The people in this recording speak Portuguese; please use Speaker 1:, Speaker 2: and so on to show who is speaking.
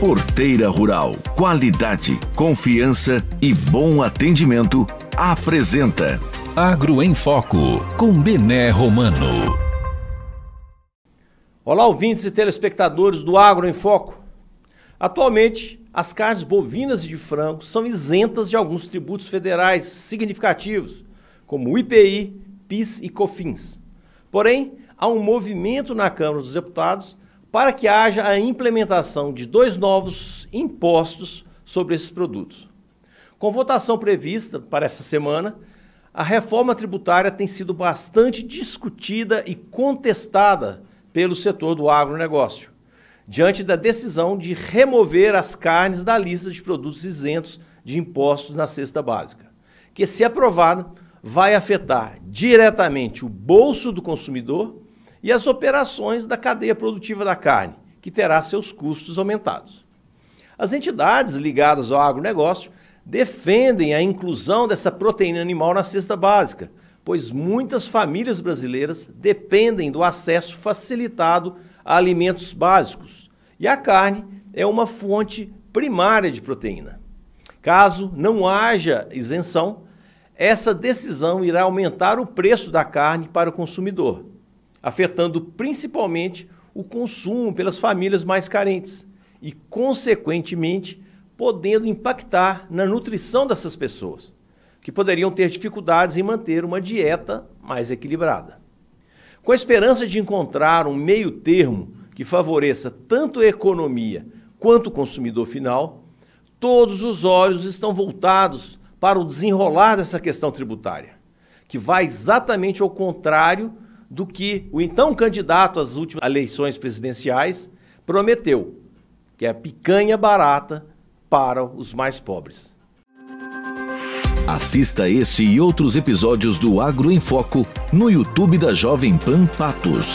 Speaker 1: Porteira Rural, qualidade, confiança e bom atendimento apresenta Agro em Foco com Bené Romano. Olá, ouvintes e telespectadores do Agro em Foco. Atualmente, as carnes bovinas e de frango são isentas de alguns tributos federais significativos, como o IPI, PIS e COFINS. Porém, há um movimento na Câmara dos Deputados para que haja a implementação de dois novos impostos sobre esses produtos. Com votação prevista para essa semana, a reforma tributária tem sido bastante discutida e contestada pelo setor do agronegócio, diante da decisão de remover as carnes da lista de produtos isentos de impostos na cesta básica, que, se aprovada, vai afetar diretamente o bolso do consumidor e as operações da cadeia produtiva da carne, que terá seus custos aumentados. As entidades ligadas ao agronegócio defendem a inclusão dessa proteína animal na cesta básica, pois muitas famílias brasileiras dependem do acesso facilitado a alimentos básicos, e a carne é uma fonte primária de proteína. Caso não haja isenção, essa decisão irá aumentar o preço da carne para o consumidor, afetando principalmente o consumo pelas famílias mais carentes e, consequentemente, podendo impactar na nutrição dessas pessoas, que poderiam ter dificuldades em manter uma dieta mais equilibrada. Com a esperança de encontrar um meio-termo que favoreça tanto a economia quanto o consumidor final, todos os olhos estão voltados para o desenrolar dessa questão tributária, que vai exatamente ao contrário do que o então candidato às últimas eleições presidenciais prometeu, que é picanha barata para os mais pobres. Assista esse e outros episódios do Agro em Foco no YouTube da Jovem Pan Patos.